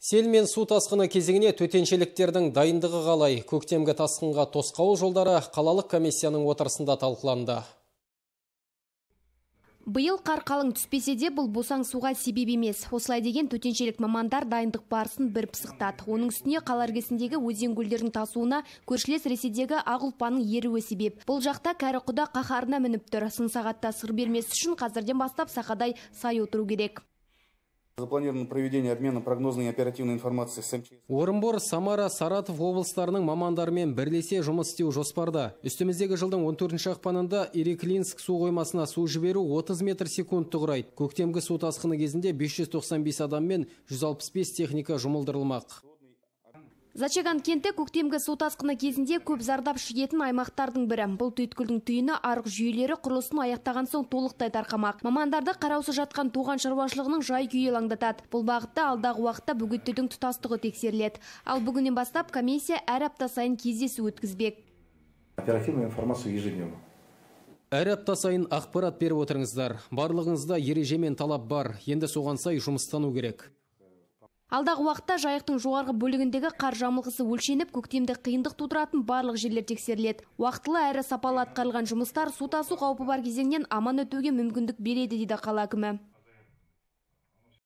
Сел мен су тасқыны кезеңіне төтеншеліктердің дайындығы қалай көктемгі тасқынға тосқауыл жолдары қалалық комиссияның отырысында талқыланды. Бұл қар қалың түспесе де бұл босаң суға себеп емес. Осылай деген төтеншелік мамандар дайындық барысын бір пысықтады. Оның үстіне қала іргесіндегі өзен көлдердің тасуына көршілес Ресейдегі ағұлпаның еруі себеп. Бұл жақта кәрі құда қаһарына мініп тұр. Сын сағатта сыр бермес үшін қазірден бастап сақадай сай отыру керек запланировано проведение обмена прогнозной и оперативной информации. с мчс орынбор самара саратов облыстарының мамандарымен бірлесе жұмыс істеу жоспарда үстіміздегі жылдың 14 төртінші ақпанында иреклинск су қоймасына су жіберу 30 метр секунд тұғырайды. көктемгі су тасқыны кезінде 595 адам мен 165 техника жұмылдырылмақ Зачаган кенті көктемгі су тасқыны кезінде көп зардап шегетін аймақтардың бірі. Бұл түйткілдің түйіні арық жүйелері құрылысын аяқтаған соң толықтай тарқамақ. Мамандарды қараусы жатқан туған шаруашылығының жай күйі елаңдатады. Бұл бағытта алдағы уақытта бөгеттердің тұтастығы тексеріледі. Ал бүгінен бастап комиссия әр апта сайын кездесу өткізбек. Оперативную информацию ежедневно. Әр апта сайын ақпарат беріп отырыңыздар. Барлығыңызда ереже мен талап бар. Енді соған сай жұмыстану керек алдағы уақытта жайықтың жоғарғы бөлігіндегі қар жамылғысы өлшеніп көктемде қиындық тудыратын барлық жерлер тексеріледі уақытылы әрі сапалы атқарылған жұмыстар су тасу қаупі бар кезеңнен аман өтуге мүмкіндік береді дейді қала әкімі